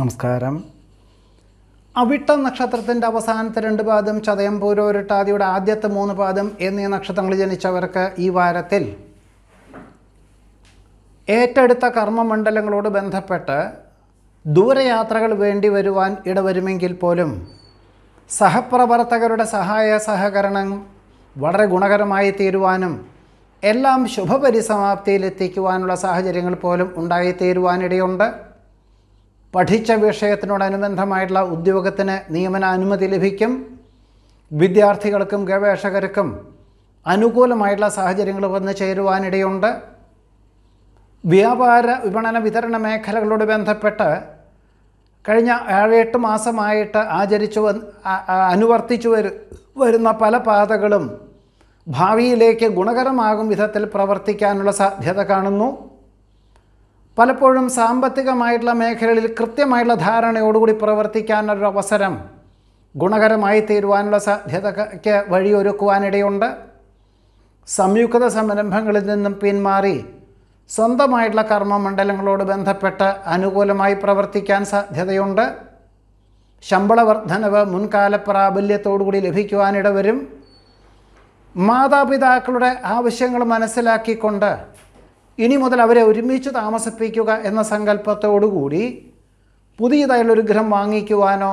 നമസ്കാരം അവിട്ട നക്ഷത്രത്തിൻ്റെ അവസാനത്തെ രണ്ട് പാദം ചതയം പൂരോരുട്ടാതിയുടെ ആദ്യത്തെ മൂന്ന് പാദം എന്നീ നക്ഷത്രങ്ങൾ ജനിച്ചവർക്ക് ഈ വാരത്തിൽ ഏറ്റെടുത്ത കർമ്മമണ്ഡലങ്ങളോട് ബന്ധപ്പെട്ട് ദൂരയാത്രകൾ വേണ്ടി വരുവാൻ ഇടവരുമെങ്കിൽ പോലും സഹപ്രവർത്തകരുടെ സഹായ സഹകരണം വളരെ ഗുണകരമായി തീരുവാനും എല്ലാം ശുഭപരിസമാപ്തിയിലെത്തിക്കുവാനുള്ള സാഹചര്യങ്ങൾ പോലും ഉണ്ടായിത്തീരുവാനിടയുണ്ട് പഠിച്ച വിഷയത്തിനോടനുബന്ധമായിട്ടുള്ള ഉദ്യോഗത്തിന് നിയമനാനുമതി ലഭിക്കും വിദ്യാർത്ഥികൾക്കും ഗവേഷകർക്കും അനുകൂലമായിട്ടുള്ള സാഹചര്യങ്ങൾ വന്ന് ചേരുവാനിടയുണ്ട് വ്യാപാര വിപണന വിതരണ മേഖലകളോട് ബന്ധപ്പെട്ട് കഴിഞ്ഞ ഏഴെട്ട് മാസമായിട്ട് ആചരിച്ചു അനുവർത്തിച്ചു വരുന്ന പല പാതകളും ഭാവിയിലേക്ക് ഗുണകരമാകും വിധത്തിൽ പ്രവർത്തിക്കാനുള്ള സാധ്യത കാണുന്നു പലപ്പോഴും സാമ്പത്തികമായിട്ടുള്ള മേഖലകളിൽ കൃത്യമായിട്ടുള്ള ധാരണയോടുകൂടി പ്രവർത്തിക്കാനൊരു അവസരം ഗുണകരമായി തീരുവാനുള്ള സാധ്യതയ്ക്ക് വഴിയൊരുക്കുവാനിടയുണ്ട് സംയുക്ത സംരംഭങ്ങളിൽ നിന്നും പിന്മാറി സ്വന്തമായിട്ടുള്ള കർമ്മമണ്ഡലങ്ങളോട് ബന്ധപ്പെട്ട് അനുകൂലമായി പ്രവർത്തിക്കാൻ സാധ്യതയുണ്ട് ശമ്പള വർധനവ് മുൻകാല പ്രാബല്യത്തോടുകൂടി ലഭിക്കുവാനിടവരും മാതാപിതാക്കളുടെ ആവശ്യങ്ങൾ മനസ്സിലാക്കിക്കൊണ്ട് ഇനി മുതൽ അവരെ ഒരുമിച്ച് താമസിപ്പിക്കുക എന്ന സങ്കല്പത്തോടുകൂടി പുതിയതായുള്ളൊരു ഗൃഹം വാങ്ങിക്കുവാനോ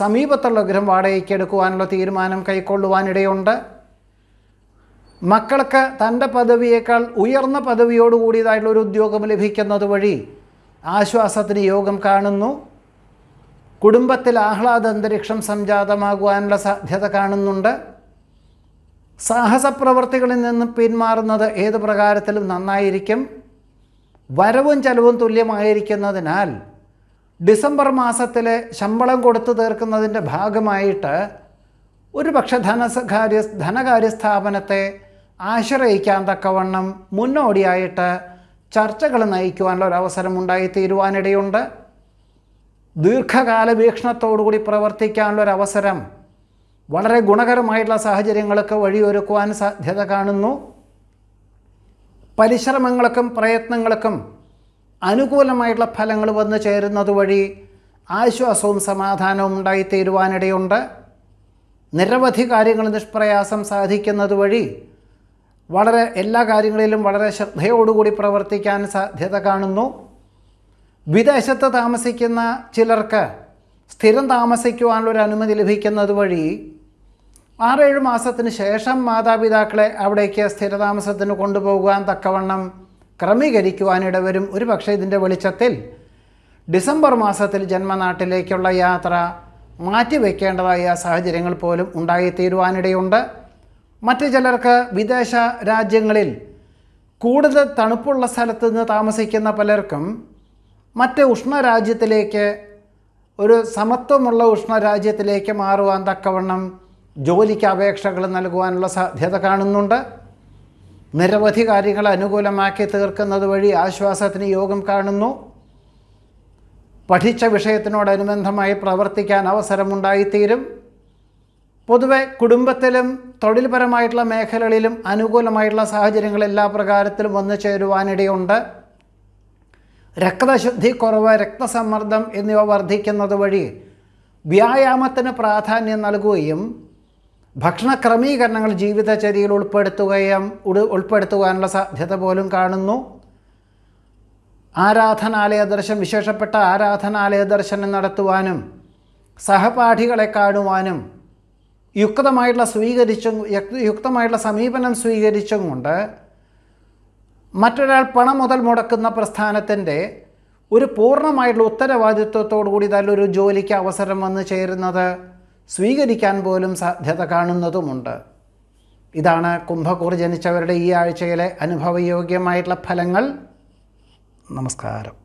സമീപത്തുള്ള ഗൃഹം വാടകയ്ക്കെടുക്കുവാനുള്ള തീരുമാനം കൈക്കൊള്ളുവാനിടയുണ്ട് മക്കൾക്ക് തൻ്റെ പദവിയേക്കാൾ ഉയർന്ന പദവിയോടുകൂടിയതായിട്ടുള്ള ഒരു ഉദ്യോഗം ലഭിക്കുന്നത് വഴി ആശ്വാസത്തിന് യോഗം കാണുന്നു കുടുംബത്തിൽ ആഹ്ലാദ അന്തരീക്ഷം സംജാതമാകുവാനുള്ള സാധ്യത കാണുന്നുണ്ട് സാഹസപ്രവർത്തികളിൽ നിന്നും പിന്മാറുന്നത് ഏത് പ്രകാരത്തിലും നന്നായിരിക്കും വരവും ചെലവും തുല്യമായിരിക്കുന്നതിനാൽ ഡിസംബർ മാസത്തിലെ ശമ്പളം കൊടുത്തു തീർക്കുന്നതിൻ്റെ ഭാഗമായിട്ട് ഒരു പക്ഷെ ധനകാര്യ സ്ഥാപനത്തെ ആശ്രയിക്കാൻ തക്കവണ്ണം മുന്നോടിയായിട്ട് ചർച്ചകൾ നയിക്കുവാനുള്ള ഒരു അവസരം ഉണ്ടായിത്തീരുവാനിടയുണ്ട് ദീർഘകാല വീക്ഷണത്തോടുകൂടി പ്രവർത്തിക്കാനുള്ളൊരവസരം വളരെ ഗുണകരമായിട്ടുള്ള സാഹചര്യങ്ങളൊക്കെ വഴിയൊരുക്കുവാൻ സാധ്യത കാണുന്നു പരിശ്രമങ്ങൾക്കും പ്രയത്നങ്ങൾക്കും അനുകൂലമായിട്ടുള്ള ഫലങ്ങൾ വന്നു ചേരുന്നത് വഴി ആശ്വാസവും സമാധാനവും ഉണ്ടായിത്തീരുവാനിടയുണ്ട് നിരവധി കാര്യങ്ങൾ നിഷ്പ്രയാസം സാധിക്കുന്നത് വഴി വളരെ എല്ലാ കാര്യങ്ങളിലും വളരെ ശ്രദ്ധയോടുകൂടി പ്രവർത്തിക്കാൻ സാധ്യത കാണുന്നു വിദേശത്ത് താമസിക്കുന്ന ചിലർക്ക് സ്ഥിരം താമസിക്കുവാനുള്ള അനുമതി ലഭിക്കുന്നത് വഴി ആറേഴ് മാസത്തിന് ശേഷം മാതാപിതാക്കളെ അവിടേക്ക് സ്ഥിരതാമസത്തിന് കൊണ്ടുപോകുവാൻ തക്കവണ്ണം ക്രമീകരിക്കുവാനിടവരും ഒരു പക്ഷേ ഇതിൻ്റെ വെളിച്ചത്തിൽ ഡിസംബർ മാസത്തിൽ ജന്മനാട്ടിലേക്കുള്ള യാത്ര മാറ്റിവെക്കേണ്ടതായ സാഹചര്യങ്ങൾ പോലും ഉണ്ടായിത്തീരുവാനിടയുണ്ട് മറ്റു ചിലർക്ക് വിദേശ രാജ്യങ്ങളിൽ കൂടുതൽ തണുപ്പുള്ള സ്ഥലത്ത് നിന്ന് താമസിക്കുന്ന പലർക്കും മറ്റ് ഉഷ്ണരാജ്യത്തിലേക്ക് ഒരു സമത്വമുള്ള ഉഷ്ണരാജ്യത്തിലേക്ക് മാറുവാൻ തക്കവണ്ണം ജോലിക്ക് അപേക്ഷകൾ നൽകുവാനുള്ള സാധ്യത കാണുന്നുണ്ട് നിരവധി കാര്യങ്ങൾ അനുകൂലമാക്കി തീർക്കുന്നത് വഴി ആശ്വാസത്തിന് യോഗം കാണുന്നു പഠിച്ച വിഷയത്തിനോടനുബന്ധമായി പ്രവർത്തിക്കാൻ അവസരമുണ്ടായിത്തീരും പൊതുവെ കുടുംബത്തിലും തൊഴിൽപരമായിട്ടുള്ള മേഖലകളിലും അനുകൂലമായിട്ടുള്ള സാഹചര്യങ്ങൾ എല്ലാ പ്രകാരത്തിലും വന്നു ചേരുവാനിടയുണ്ട് രക്തശുദ്ധി കുറവ് രക്തസമ്മർദ്ദം എന്നിവ വർദ്ധിക്കുന്നത് വഴി വ്യായാമത്തിന് പ്രാധാന്യം നൽകുകയും ഭക്ഷണ ക്രമീകരണങ്ങൾ ജീവിതചര്യയിൽ ഉൾപ്പെടുത്തുകയും ഉൾപ്പെടുത്തുവാനുള്ള സാധ്യത പോലും കാണുന്നു ആരാധനാലയ ദർശനം വിശേഷപ്പെട്ട ആരാധനാലയ ദർശനം നടത്തുവാനും സഹപാഠികളെ കാണുവാനും യുക്തമായിട്ടുള്ള സ്വീകരിച്ചും യുക്തമായിട്ടുള്ള സമീപനം സ്വീകരിച്ചും കൊണ്ട് മറ്റൊരാൾ പണം മുതൽ മുടക്കുന്ന പ്രസ്ഥാനത്തിൻ്റെ ഒരു പൂർണ്ണമായിട്ടുള്ള ഉത്തരവാദിത്വത്തോടു കൂടി തന്നെ ഒരു ജോലിക്ക് അവസരം വന്നു ചേരുന്നത് സ്വീകരിക്കാൻ പോലും സാധ്യത കാണുന്നതുമുണ്ട് ഇതാണ് കുംഭക്കൂർ ജനിച്ചവരുടെ ഈ ആഴ്ചയിലെ അനുഭവയോഗ്യമായിട്ടുള്ള ഫലങ്ങൾ നമസ്കാരം